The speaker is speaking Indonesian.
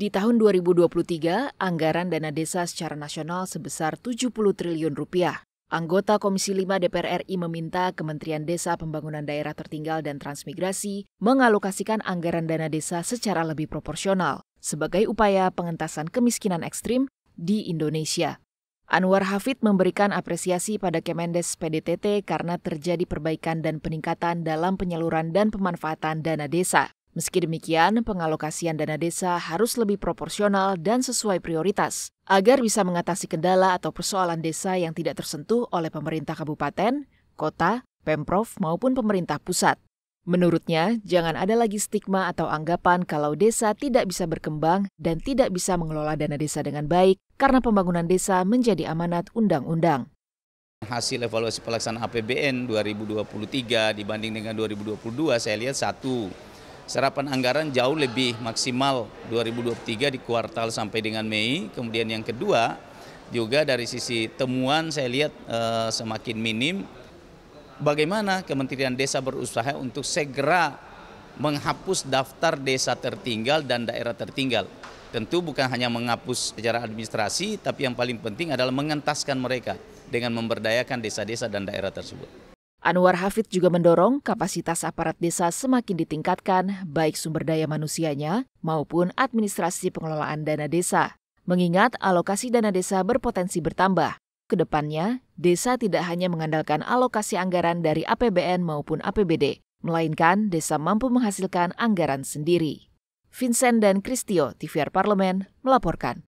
Di tahun 2023, anggaran dana desa secara nasional sebesar 70 triliun rupiah. Anggota Komisi 5 DPR RI meminta Kementerian Desa Pembangunan Daerah Tertinggal dan Transmigrasi mengalokasikan anggaran dana desa secara lebih proporsional sebagai upaya pengentasan kemiskinan ekstrim di Indonesia. Anwar Hafid memberikan apresiasi pada Kemendes PDTT karena terjadi perbaikan dan peningkatan dalam penyaluran dan pemanfaatan dana desa. Meski demikian, pengalokasian dana desa harus lebih proporsional dan sesuai prioritas agar bisa mengatasi kendala atau persoalan desa yang tidak tersentuh oleh pemerintah kabupaten, kota, pemprov, maupun pemerintah pusat. Menurutnya, jangan ada lagi stigma atau anggapan kalau desa tidak bisa berkembang dan tidak bisa mengelola dana desa dengan baik karena pembangunan desa menjadi amanat undang-undang. Hasil evaluasi pelaksanaan APBN 2023 dibanding dengan 2022 saya lihat satu Serapan anggaran jauh lebih maksimal 2023 di kuartal sampai dengan Mei. Kemudian yang kedua, juga dari sisi temuan saya lihat e, semakin minim. Bagaimana Kementerian Desa berusaha untuk segera menghapus daftar desa tertinggal dan daerah tertinggal. Tentu bukan hanya menghapus secara administrasi, tapi yang paling penting adalah mengentaskan mereka dengan memberdayakan desa-desa dan daerah tersebut. Anwar Hafid juga mendorong kapasitas aparat desa semakin ditingkatkan, baik sumber daya manusianya maupun administrasi pengelolaan dana desa. Mengingat alokasi dana desa berpotensi bertambah, kedepannya desa tidak hanya mengandalkan alokasi anggaran dari APBN maupun APBD, melainkan desa mampu menghasilkan anggaran sendiri. Vincent dan Kristio, TVR Parlemen, melaporkan.